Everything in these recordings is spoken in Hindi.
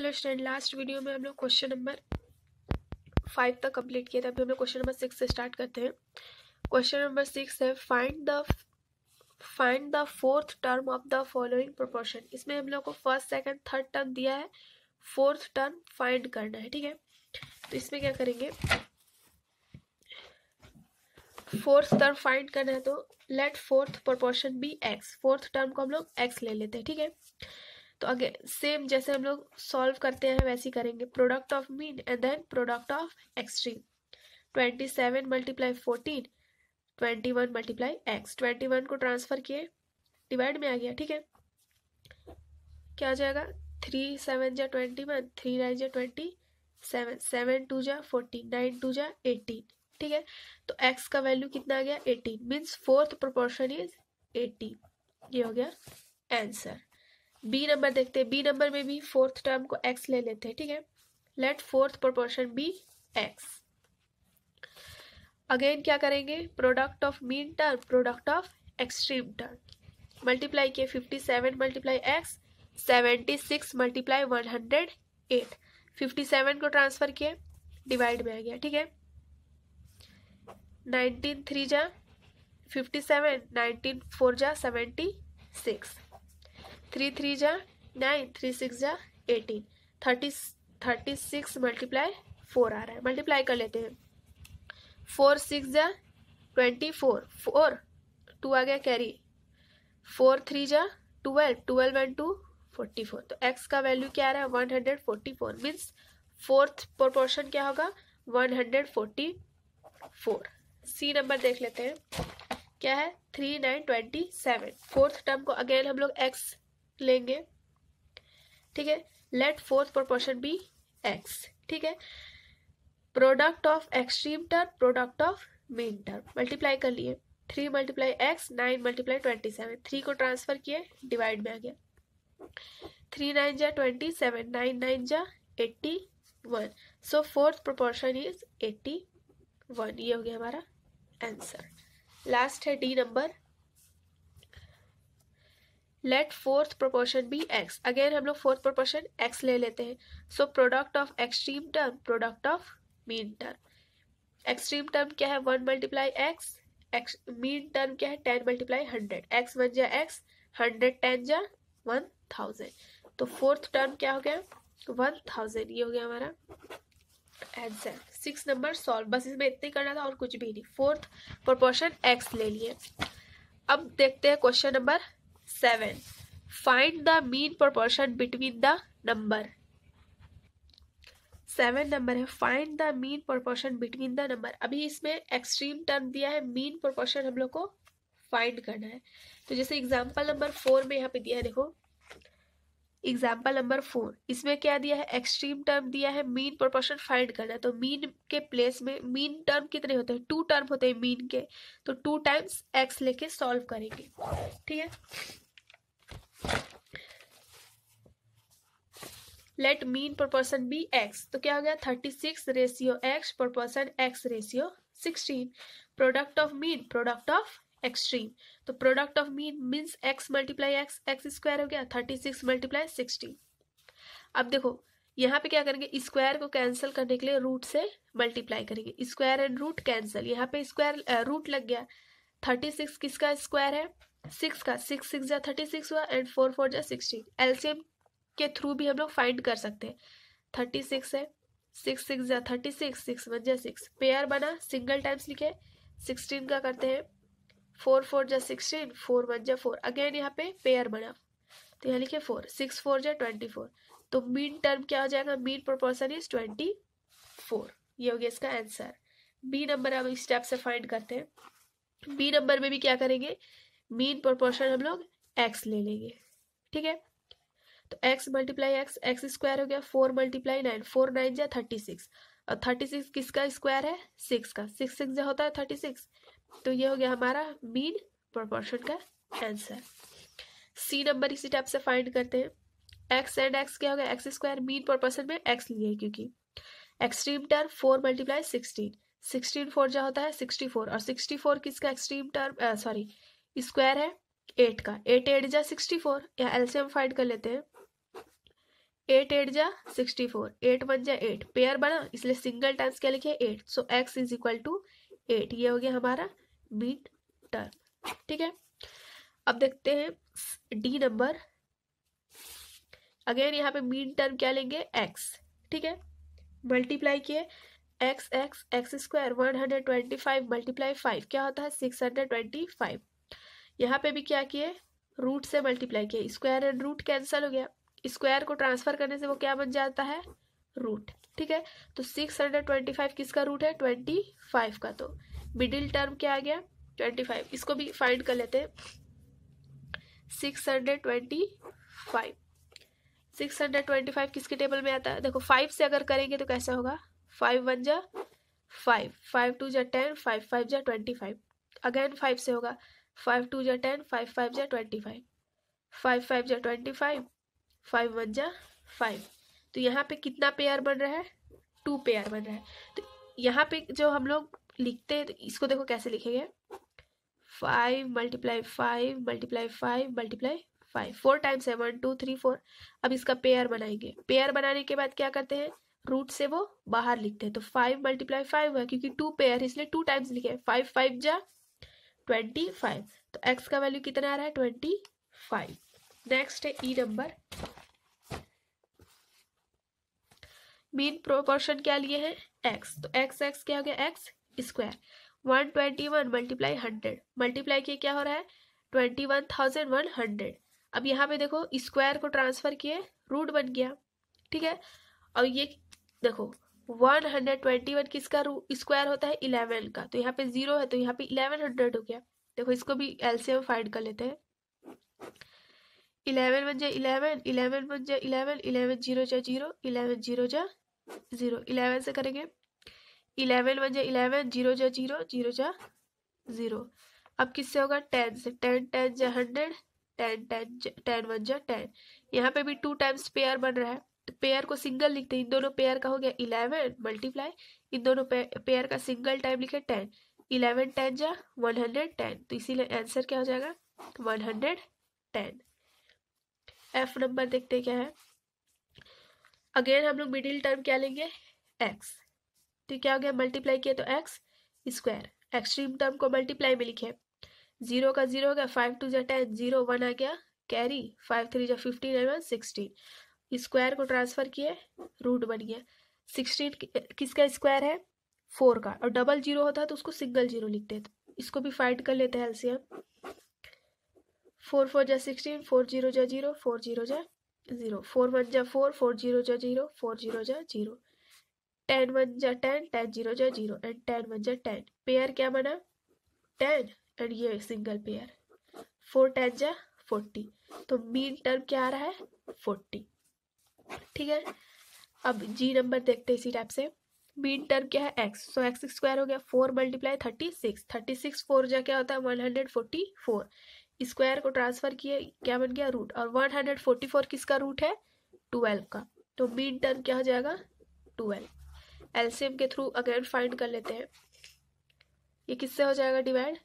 हेलो स्टैंड लास्ट वीडियो में हम लोग क्वेश्चन नंबर फाइव तक कंप्लीट किया था अभी हम लोग क्वेश्चन नंबर सिक्स से स्टार्ट करते हैं क्वेश्चन नंबर सिक्स है find the find the fourth term of the following proportion इसमें हम लोग को फर्स्ट सेकंड थर्ड टर्म दिया है फोर्थ टर्म फाइंड करना है ठीक है तो इसमें क्या करेंगे फोर्थ टर्म फाइंड करना है तो let fourth proportion be x fourth term को हम लोग एक्स ले लेते हैं ठीक है तो अगे सेम जैसे हम लोग सॉल्व करते हैं वैसे ही करेंगे product of mean and then product of extreme twenty seven multiply fourteen twenty one multiply x twenty one को ट्रांसफ़र किए डिवाइड में आ गया ठीक है क्या आ जाएगा थ्री सेवन जा ट्वेंटी वन थ्री नाइन जा ट्वेंटी सेवन सेवन टू जा फोर्टीन नाइन टू जा एटीन ठीक है तो एक्स का वैल्यू कितना आ गया eighteen means fourth proportion is eighteen ये हो गया आंसर बी नंबर देखते हैं बी नंबर में भी फोर्थ टर्म को एक्स ले लेते हैं ठीक है let fourth proportion be x again क्या करेंगे product of mean term product of extreme term multiply किए fifty seven multiply x seventy six multiply one hundred eight fifty seven को ट्रांसफ़र किए डिवाइड में आ गया ठीक है नाइनटीन थ्री जा फिफ्टी सेवन नाइनटीन फोर जा सेवेंटी सिक्स थ्री थ्री जा नाइन थ्री सिक्स जा eighteen thirty thirty six multiply four आ रहा है मल्टीप्लाई कर लेते हैं फोर सिक्स जा ट्वेंटी फोर फोर टू आ गया कैरी फोर थ्री जा twelve twelve and two forty four तो एक्स का वैल्यू क्या आ रहा है one hundred forty four means fourth proportion क्या होगा one hundred forty four C number देख लेते हैं क्या है three nine twenty seven fourth term को अगेन हम लोग एक्स लेंगे ठीक है let fourth proportion be x ठीक है product of extreme term product of mean term multiply कर लिए three multiply x nine multiply twenty seven three को ट्रांसफर किए डिवाइड में आ गया थ्री नाइन जा ट्वेंटी सेवन नाइन नाइन जा eighty one so fourth proportion is eighty one ये हो गया हमारा आंसर लास्ट है D number let fourth proportion be x again हम लोग फोर्थ प्रोपोर्शन एक्स ले लेते हैं so product of extreme term product of mean term extreme term क्या है one multiply x x mean term क्या है ten multiply hundred x one जा एक्स हंड्रेड टेन जा वन थाउजेंड तो फोर्थ टर्म क्या हो गया वन थाउजेंड ये हो गया हमारा आंसर सिक्स नंबर सॉल्व बस इसमें इतने करना था और कुछ भी नहीं फोर्थ प्रोपोर्शन एक्स ले लिए अब देखते हैं question number seven find the mean proportion between the number seven number है find the mean proportion between the number अभी इसमें एक्सट्रीम टर्म दिया है मीन प्रोपोर्शन हम लोग को फाइंड करना है तो जैसे एग्जाम्पल नंबर फोर में यहाँ पे दिया है देखो एग्जाम्पल नंबर फोर इसमें क्या दिया है एक्सट्रीम टर्म दिया है मीन प्रोपोर्शन फाइंड करना है तो मीन के प्लेस में मीन टर्म कितने होते हैं टू टर्म होते हैं मीन के तो टू टाइम्स एक्स लेके सॉल्व करेंगे ठीक है let mean proportion be x तो क्या हो गया thirty six ratio x proportion x ratio sixteen product of mean product of extreme तो product of mean means x multiply x x square हो गया थर्टी सिक्स मल्टीप्लाई सिक्सटीन अब देखो यहाँ पे क्या करेंगे स्क्वायर को कैंसिल करने के लिए रूट से मल्टीप्लाई करेंगे स्क्वायर एंड रूट कैंसिल यहाँ पे स्क्वायर रूट uh, लग गया थर्टी सिक्स किसका स्क्वायर है सिक्स का सिक्स सिक्स या थर्टी सिक्स हुआ एंड फोर फोर या सिक्सटीन एलसीएम के थ्रू भी हम लोग फाइंड कर सकते हैं थर्टी सिक्स है सिक्स सिक्स या थर्टी सिक्स सिक्स वन या सिक्स पेयर बना सिंगल टाइम्स लिखे सिक्सटीन का करते हैं फोर फोर या सिक्सटीन फोर वन या फोर अगेन यहाँ पे पेयर बना तो यहाँ लिखे फोर सिक्स फोर या ट्वेंटी फोर तो मीन टर्म क्या हो जाएगा mean proportion is twenty four ये हो गया इसका आंसर बी नंबर हम इस स्टेप से फाइंड करते हैं बी नंबर में भी क्या करेंगे मीन प्रोपोर्शन हम लोग एक्स ले लेंगे ठीक है तो x multiply x x square हो गया four multiply nine four nine जा थर्टी सिक्स और थर्टी सिक्स किसका स्क्वायर है सिक्स का सिक्स सिक्स जो होता है थर्टी सिक्स तो ये हो गया हमारा मीन प्रोपोर्शन का आंसर सी नंबर इसी टाइप से फाइंड करते हैं एक्स एंड एक्स क्या हो गया एक्स स्क्वायर मीन प्रोपोर्शन में एक्स लिए क्योंकि extreme term four multiply sixteen sixteen four जो होता है सिक्सटी फोर और सिक्सटी फोर किसका एक्सट्रीम टर्म सॉरी स्क्वायर है एट का एट एट जा सिक्सटी फोर या एल्सियम फाइंड कर लेते हैं एट एट जा सिक्सटी फोर एट वन जा एट पेयर बना इसलिए सिंगल टाइम्स क्या लिखे eight so x is equal to eight ये हो गया हमारा मीन टर्म ठीक है अब देखते हैं डी नंबर अगेन यहाँ पे मीन टर्म क्या लेंगे एक्स ठीक है मल्टीप्लाई किए x x x square one hundred twenty five multiply five क्या होता है सिक्स हंड्रेड ट्वेंटी फाइव यहाँ पे भी क्या किए रूट से मल्टीप्लाई किए स्क्वायर एंड रूट कैंसिल हो गया स्क्वायर को ट्रांसफर करने से वो क्या बन जाता है रूट ठीक है तो सिक्स हंड्रेड ट्वेंटी फाइव किसका रूट है ट्वेंटी फाइव का तो मिडिल टर्म क्या आ गया ट्वेंटी फाइव इसको भी फाइंड कर लेते six hundred twenty five six hundred twenty five किसके टेबल में आता है देखो फाइव से अगर करेंगे तो कैसा होगा फाइव वन जा फाइव फाइव टू जा टेन फाइव फाइव जा ट्वेंटी फाइव अगेन फाइव से होगा फाइव टू जा टेन फाइव फाइव जा ट्वेंटी फाइव फाइव फाइव जा ट्वेंटी फाइव फाइव वन जा फाइव तो यहाँ पे कितना पेयर बन रहा है टू पेयर बन रहा है तो यहाँ पे जो हम लोग लिखते हैं तो इसको देखो कैसे लिखेंगे five multiply five multiply five multiply five four times है वन टू थ्री फोर अब इसका पेयर बनाएंगे पेयर बनाने के बाद क्या करते हैं रूट से वो बाहर लिखते हैं तो फाइव मल्टीप्लाई फाइव है क्योंकि टू पेयर इसलिए टू टाइम्स लिखे फाइव फाइव जा ट्वेंटी फाइव तो एक्स का वैल्यू कितना आ रहा है ट्वेंटी फाइव नेक्स्ट है ई नंबर मीन प्रोपोर्शन क्या लिए है एक्स तो एक्स एक्स क्या हो गया x square one twenty one multiply hundred multiply किए क्या हो रहा है twenty one thousand one hundred अब यहाँ पे देखो स्क्वायर को ट्रांसफर किए रूट बन गया ठीक है और ये देखो वन हंड्रेड ट्वेंटी वन किसका स्क्वायर होता है इलेवन का तो यहाँ पे जीरो है तो यहाँ पे इलेवन हंड्रेड हो गया देखो इसको भी एलसीएम फाइंड कर लेते हैं इलेवन वन जा इलेवन इलेवन वन जा इलेवन इलेवन जीरो जा जीरो इलेवन जीरो जा जीरो इलेवन से करेंगे इलेवन वन जा इलेवन जीरो जा जीरो जीरो जा जीरो अब किससे होगा टेन से टेन टेन जा hundred ten ten ten one जा टेन यहाँ पे भी टू टाइम्स पेयर बन रहा है पेयर को सिंगल लिखते हैं इन दोनों पेयर का हो गया इलेवन मल्टीप्लाई इन दोनों पेयर का सिंगल टाइम लिखे टेन इलेवन टेन जा वन हंड्रेड टेन तो इसीलिए आंसर क्या हो जाएगा one hundred ten F number देखते क्या है अगेन हम लोग मिडिल टर्म क्या लेंगे एक्स तो क्या हो गया मल्टीप्लाई किया तो एक्स स्क्वायर एक्सट्रीम टर्म को मल्टीप्लाई में लिखे जीरो का जीरो हो गया फाइव टू जो टेन जीरो वन आ गया कैरी फाइव थ्री जो फिफ्टीन एलेवन सिक्सटीन स्क्वायर को ट्रांसफर किए रूट बन गया सिक्सटीन किसका स्क्वायर है फोर का और डबल जीरो होता है तो उसको सिंगल जीरो लिखते हैं तो इसको भी फाइंड कर लेते हैं एलसीएम फोर फोर जा सिक्सटीन फोर जीरो जै जीरो फोर जीरो जै जीरो फोर वन जै फोर फोर जीरो जै जीरो फोर जीरो जै जीरो टेन वन जै टेन टेन जीरो जै जीरो एंड टेन वन जै टेन पेयर क्या बना टेन एंड ये सिंगल पेयर फोर टेन जा फोर्टी तो मीन टर्म क्या आ रहा है फोर्टी ठीक है अब जी नंबर देखते हैं इसी टाइप से मीन टर्म क्या है एक्स सो एक्स स्क्वायर हो गया four multiply thirty six thirty six four जो क्या होता है one hundred forty four square को ट्रांसफर किए क्या बन गया रूट और वन हंड्रेड फोर्टी फोर किसका रूट है ट्वेल्व का तो मीन टर्म क्या हो जाएगा ट्वेल्व एलसीएम के थ्रू अगेन फाइंड कर लेते हैं ये किससे हो जाएगा डिवाइड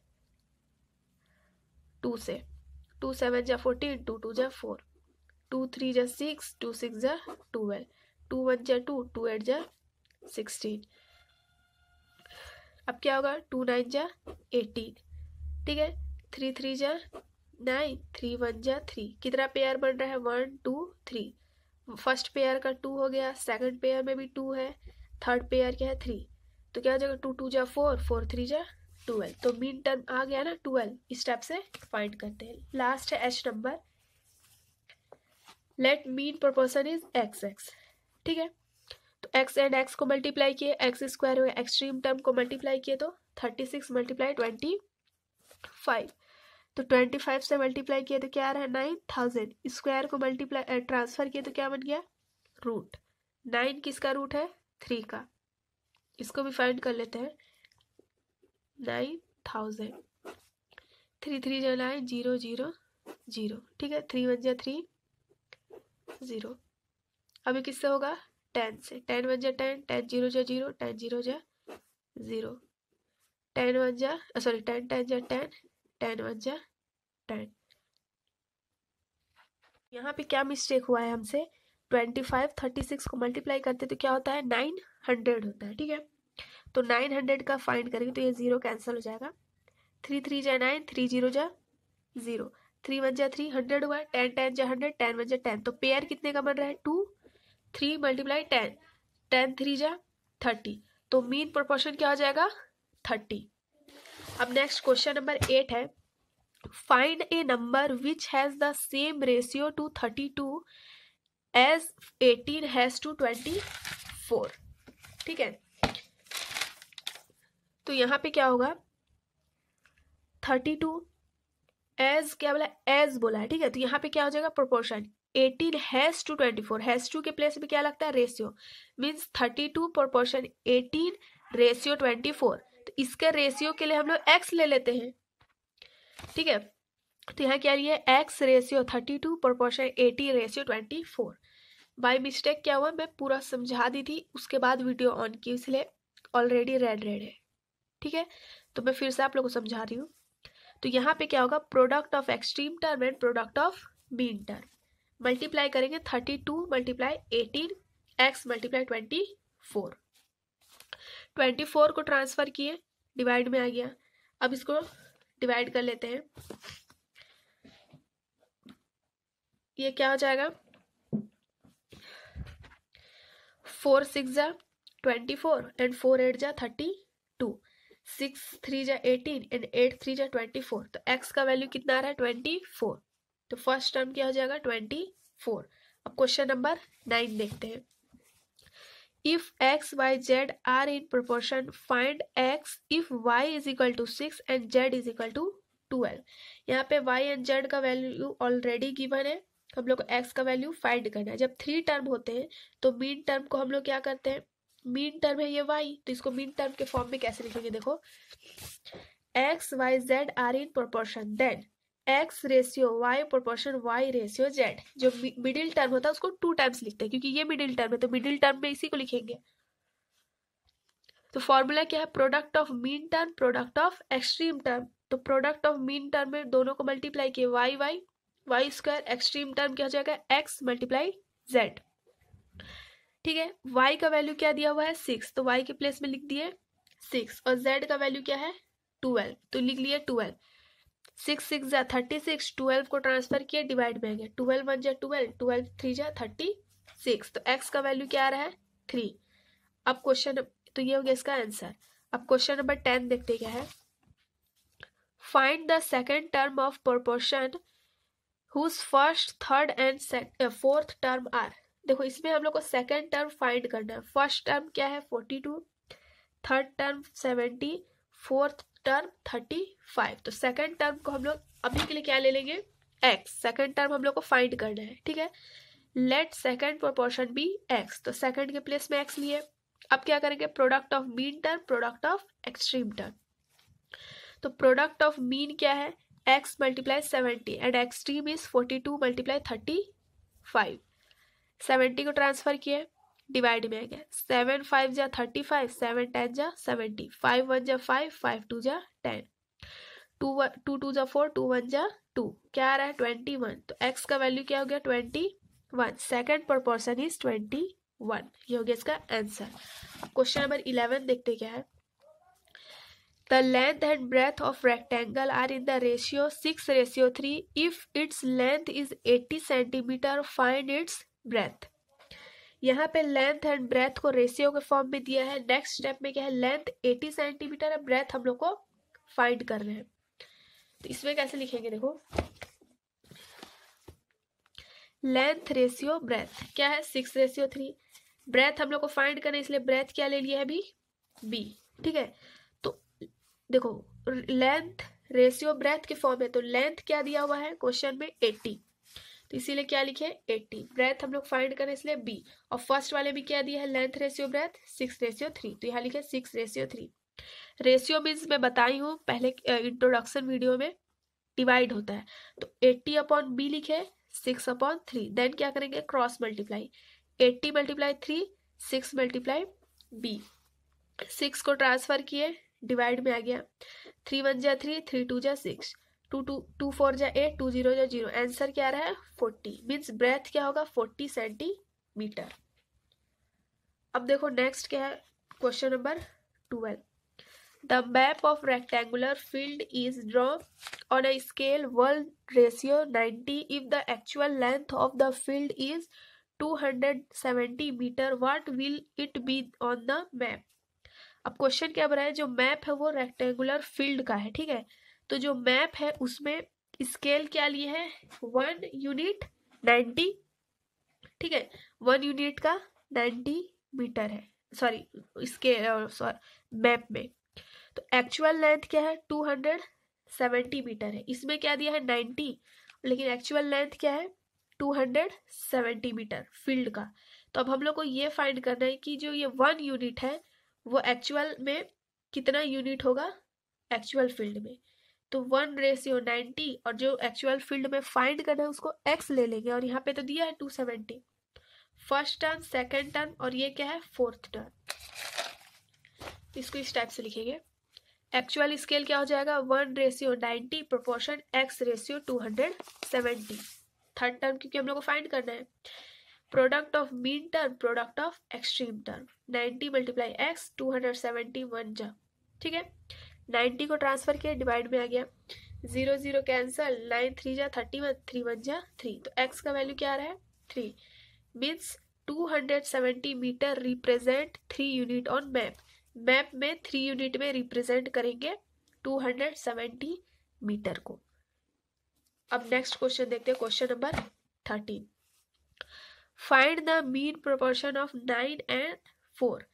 टू से टू सेवन जा फोर्टी इंटू टू जा फोर टू थ्री जा सिक्स टू सिक्स जा ट्वेल्व टू वन जै टू टू एट जा सिक्सटीन अब क्या होगा टू नाइन जा एटीन ठीक है थ्री थ्री जा नाइन थ्री वन जा थ्री कितना पेयर बन रहा है one two three first pair का टू हो गया सेकंड पेयर में भी टू है थर्ड पेयर क्या है थ्री तो क्या हो जाएगा टू टू जा फोर फोर थ्री जा ट्वेल्व तो मीन टर्म आ गया ना ट्वेल्व इस टाइप से फाइंड करते हैं लास्ट है H number let mean proportion is x x ठीक है तो एक्स एंड एक्स को मल्टीप्लाई किए एक्स स्क्वायर हुए एक्सट्रीम टर्म को मल्टीप्लाई किए तो thirty six multiply twenty five तो ट्वेंटी फाइव से मल्टीप्लाई किए तो क्या आ रहा है नाइन थाउजेंड स्क्वायर को मल्टीप्लाई ट्रांसफर किए तो क्या बन गया रूट नाइन किसका रूट है थ्री का इसको भी फाइंड कर लेते हैं नाइन थाउजेंड थ्री थ्री जो नाइन जीरो जीरो जीरो ठीक है थ्री वन जा थ्री ज़ीरो अभी किससे होगा टेन से टेन वन जा टेन टेन जीरो जा जीरो टेन जीरो जा ज़ीरो टेन वन जा सॉरी टेन टेन जा टेन टेन वन जा टेन यहाँ पे क्या मिस्टेक हुआ है हमसे ट्वेंटी फाइव थर्टी सिक्स को मल्टीप्लाई करते तो क्या होता है नाइन हंड्रेड होता है ठीक है तो नाइन हंड्रेड का फाइंड करेंगे तो ये ज़ीरो कैंसिल हो जाएगा थ्री थ्री जा नाइन थ्री जीरो जा ज़ीरो थ्री वन जै थ्री हंड्रेड हुआ टेन टेन जै हंड्रेड टेन वन जै टेन तो पेयर कितने का बन रहा है two three multiply ten ten three जै थर्टी तो मीन प्रोपोर्शन क्या हो जाएगा थर्टी अब नेक्स्ट क्वेश्चन नंबर एट है find a number which has the same ratio to thirty two as eighteen has to twenty four ठीक है तो यहाँ पे क्या होगा थर्टी टू एज क्या बोला एज बोला है ठीक है तो यहाँ पे क्या हो जाएगा proportion eighteen has to twenty four has to के प्लेस में क्या लगता है ratio means thirty two proportion eighteen ratio twenty four तो इसके रेशियो के लिए हम लोग एक्स ले लेते हैं ठीक है तो यहाँ क्या लिया x ratio thirty two proportion eighteen ratio twenty four by mistake क्या हुआ मैं पूरा समझा दी थी उसके बाद वीडियो ऑन की इसलिए ऑलरेडी रेड रेड है ठीक है तो मैं फिर से आप लोग को समझा रही हूँ तो यहाँ पे क्या होगा product of extreme term and product of mean term multiply करेंगे thirty two multiply eighteen x multiply twenty four twenty four को ट्रांसफ़र किए डिवाइड में आ गया अब इसको डिवाइड कर लेते हैं ये क्या हो जाएगा फोर सिक्स जा twenty four and four eight जा थर्टी सिक्स थ्री जा एटीन एंड एट थ्री जा ट्वेंटी फोर तो एक्स का वैल्यू कितना आ रहा है ट्वेंटी फोर तो फर्स्ट टर्म क्या हो जाएगा ट्वेंटी फोर अब क्वेश्चन नंबर नाइन देखते हैं if x y z are in proportion find x if y is equal to six and z is equal to twelve यहाँ पे वाई एंड जेड का वैल्यू ऑलरेडी गिवन है हम लोग को एक्स का वैल्यू फाइंड करना है जब थ्री टर्म होते हैं तो मीन टर्म को हम लोग क्या करते हैं मीन टर्म है ये वाई तो इसको मीन टर्म के फॉर्म में कैसे लिखेंगे देखो x y z are in proportion then x ratio y proportion y ratio z जो मिडिल टर्म होता है उसको टू टाइम्स लिखते हैं क्योंकि ये मिडिल टर्म है तो मिडिल टर्म में इसी को लिखेंगे तो फॉर्मूला क्या है product of mean term product of extreme term तो प्रोडक्ट ऑफ मीन टर्म में दोनों को मल्टीप्लाई किए y y y square extreme term क्या हो जाएगा एक्स मल्टीप्लाई जेड ठीक है वाई का वैल्यू क्या दिया हुआ है सिक्स तो वाई के प्लेस में लिख दिए सिक्स और जेड का वैल्यू क्या है ट्वेल्व तो लिख लिए ट्वेल्व सिक्स सिक्स जा थर्टी सिक्स ट्वेल्व को ट्रांसफर किया डिवाइड में गया ट्वेल्व वन जा ट्वेल्व ट्वेल्व थ्री जा थर्टी सिक्स तो एक्स का वैल्यू क्या आ रहा है थ्री अब क्वेश्चन तो ये हो गया इसका आंसर अब क्वेश्चन नंबर टेन देखते क्या है find the second term of proportion whose first third and fourth term are देखो इसमें हम लोग को सेकेंड टर्म फाइंड करना है फर्स्ट टर्म क्या है forty two third term seventy fourth term thirty five तो सेकेंड टर्म को हम लोग अभी के लिए क्या ले लेंगे एक्स सेकेंड टर्म हम लोग को फाइंड करना है ठीक है let second proportion be x तो सेकेंड के प्लेस में एक्स लिए अब क्या करेंगे product of mean term product of extreme term तो प्रोडक्ट ऑफ मीन क्या है x multiply seventy and extreme is forty two multiply thirty five seventy को ट्रांसफर किए डिवाइड में आ गया सेवन फाइव जा थर्टी फाइव सेवन टेन जा सेवेंटी फाइव वन जा फाइव फाइव टू जा ten to one two two जा फोर टू वन जा टू क्या आ रहा है ट्वेंटी वन तो एक्स का वैल्यू क्या हो गया twenty one second proportion is twenty one ये हो गया इसका आंसर अब क्वेश्चन नंबर इलेवन देखते क्या है the length and breadth of rectangle are in the ratio six ratio three if its length is eighty centimetre find its breadth यहाँ पे लेंथ एंड ब्रेथ को रेशियो के फॉर्म में दिया है नेक्स्ट स्टेप में क्या है लेंथ 80 सेंटीमीटर है ब्रेथ हम लोग को फाइंड कर रहे हैं तो इसमें कैसे लिखेंगे देखो लेंथ रेशियो ब्रेथ क्या है सिक्स रेशियो थ्री ब्रेथ हम लोग को फाइंड करना है इसलिए ब्रेथ क्या ले लिया है अभी बी ठीक है तो देखो लेंथ रेशियो ब्रेथ के फॉर्म है तो लेंथ क्या दिया हुआ है क्वेश्चन में एट्टी इसीलिए क्या लिखे 80 ब्रेथ हम लोग फाइंड करें इसलिए बी और फर्स्ट वाले भी क्या दिया है length ratio breadth six ratio three तो यहाँ लिखे six ratio three ratio means मैं बताई हूँ पहले इंट्रोडक्शन वीडियो में डिवाइड होता है तो एट्टी अपॉन बी लिखे सिक्स अपॉन थ्री देन क्या करेंगे cross multiply eighty multiply three six multiply b six को ट्रांसफर किए डिवाइड में आ गया थ्री वन जा थ्री थ्री टू जा six two two two four जा एट टू जीरो जा जीरो आंसर क्या रहा है फोर्टी मीन्स ब्रेथ क्या होगा फोर्टी सेंटीमीटर अब देखो नेक्स्ट क्या है question number twelve the map of rectangular field is draw on a scale one ratio ninety if the actual length of the field is two hundred seventy metre what will it be on the map अब क्वेश्चन क्या बना है जो मैप है वो रेक्टेंगुलर फील्ड का है ठीक है तो जो मैप है उसमें स्केल क्या लिए है वन यूनिट नाइन्टी ठीक है वन यूनिट का नाइन्टी मीटर है सॉरी इसके सॉरी मैप में तो एक्चुअल लेंथ क्या है टू हंड्रेड सेवेंटी मीटर है इसमें क्या दिया है नाइन्टी लेकिन एक्चुअल लेंथ क्या है two hundred seventy metre field का तो अब हम लोग को ये फाइंड करना है कि जो ये वन यूनिट है वो एक्चुअल में कितना यूनिट होगा एक्चुअल फील्ड में तो वन रेशियो नाइनटी और जो एक्चुअल फील्ड में फाइंड करना है उसको एक्स ले लेंगे और यहाँ पे तो दिया है two seventy first turn second turn और ये क्या है फोर्थ टर्न इसको इस टाइप से लिखेंगे एक्चुअल स्केल क्या हो जाएगा one ratio ninety proportion x ratio two hundred seventy third term क्योंकि हम लोग को फाइंड करना है product of mean term product of extreme term ninety multiply x two hundred seventy one जा ठीक है नाइन्टी को ट्रांसफर किया डिवाइड में आ गया zero zero cancel nine three जा थर्टी वन थ्री वन जा थ्री तो एक्स का वैल्यू क्या आ रहा है three means two hundred seventy metre represent three unit on map map में थ्री यूनिट में रिप्रेजेंट करेंगे टू हंड्रेड सेवेंटी मीटर को अब नेक्स्ट क्वेश्चन देखते हैं question number thirteen find the mean proportion of nine and four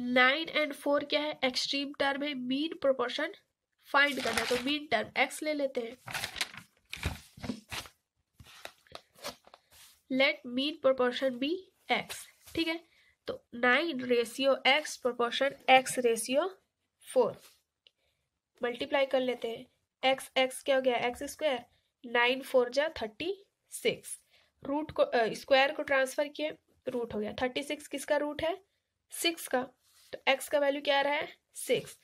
nine and four क्या है एक्सट्रीम टर्म है मीन प्रोपोर्शन फाइंड करना तो मीन टर्म एक्स ले लेते हैं let mean proportion be x ठीक है तो nine ratio x proportion x ratio four multiply कर लेते हैं एक्स एक्स क्या हो गया एक्स स्क्वायर नाइन फोर जा थर्टी सिक्स रूट को स्क्वायर को ट्रांसफर किए रूट हो गया थर्टी सिक्स किसका रूट है सिक्स का तो एक्स का वैल्यू क्या रहा है six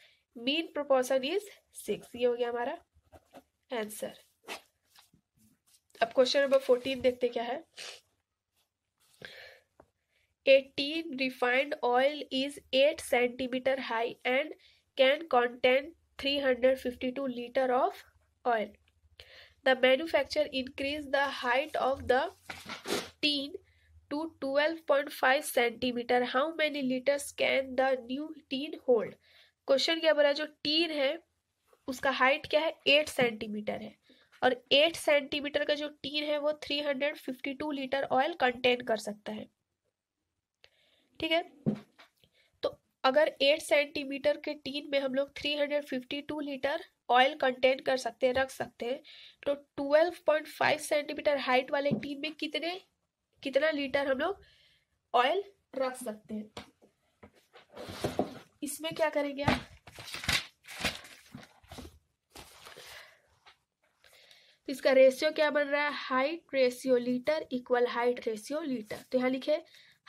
mean proportion is six ये हो गया हमारा आंसर अब क्वेश्चन नंबर फोर्टीन देखते क्या है a tin refined oil is eight centimetre high and can contain three hundred fifty two litre of oil the manufacture increase the height of the tin to twelve point five centimetre how many litre can the new tin hold question क्या बोला जो टीन है उसका हाइट क्या है एट सेंटीमीटर है और एट सेंटीमीटर का जो टीन है वो three hundred fifty two litre oil contain कर सकता है ठीक है तो अगर एट सेंटीमीटर के टीन में हम लोग three hundred fifty two litre oil contain कर सकते हैं रख सकते हैं तो twelve point five centimetre height वाले टीन में कितने कितना लीटर हम लोग ऑयल रख सकते हैं इसमें क्या करेंगे आप इसका रेशियो क्या बन रहा है height ratio litre equal height ratio litre तो यहाँ लिखे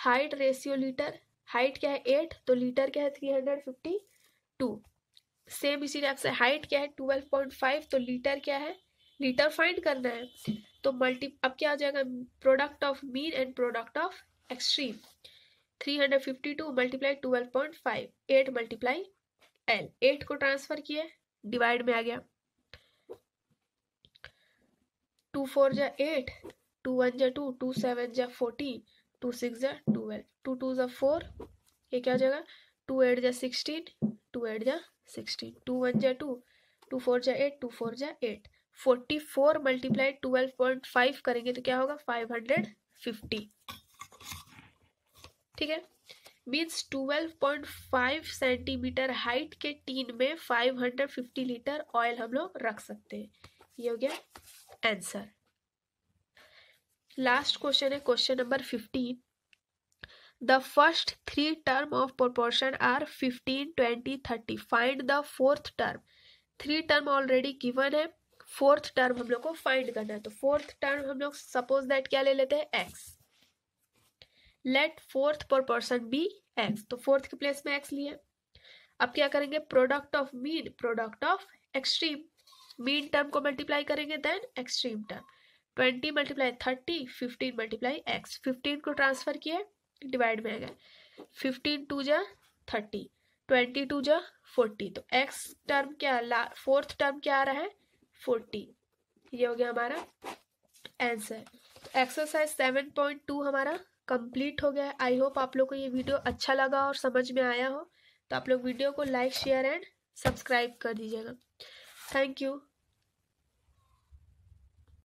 हाइट रेशियो लीटर हाइट क्या है एट तो लीटर क्या है three hundred fifty two same इसी टाइप से हाइट क्या है ट्वेल्व पॉइंट फाइव तो लीटर क्या है लीटर फाइंड करना है तो मल्टी अब क्या आ जाएगा product of mean and product of extreme 352 multiply five eight multiply L eight को ट्रांसफर किए डिवाइड में आ गया टू फोर जा एट टू वन जा टू टू सेवन जा फोर्टीन टू सिक्स जा ट्वेल्व टू टू जा फोर ये क्या हो जाएगा टू एट जा सिक्सटीन टू एट जा सिक्सटीन टू वन जा टू टू फोर जा एट टू फोर जा eight forty four multiply twelve point five करेंगे तो क्या होगा फाइव हंड्रेड फिफ्टी ठीक है मीन्स फाइव सेंटीमीटर हाइट के टीन में फिफ्टी लीटर ऑयल हम लोग रख सकते हैं ये हो गया आंसर लास्ट क्वेश्चन है question number fifteen the first three term of proportion are fifteen twenty thirty find the fourth term three term already given है फोर्थ टर्म हम लोग को फाइंड करना है तो फोर्थ टर्म हम लोग सपोज दैट क्या ले लेते हैं x let fourth proportion be x तो फोर्थ के प्लेस में एक्स लिए अब क्या करेंगे product of mean product of extreme mean term को मल्टीप्लाई करेंगे then extreme term twenty multiply thirty fifteen multiply x fifteen को ट्रांसफर किए डिवाइड में आ गए फिफ्टीन टू जा थर्टी ट्वेंटी टू जा फोर्टी तो एक्स टर्म क्या फोर्थ टर्म क्या आ रहा है फोर्टी ये हो गया हमारा आंसर तो एक्सरसाइज सेवन पॉइंट टू हमारा कंप्लीट हो गया है आई होप आप लोग को ये वीडियो अच्छा लगा और समझ में आया हो तो आप लोग वीडियो को लाइक शेयर एंड सब्सक्राइब कर दीजिएगा थैंक यू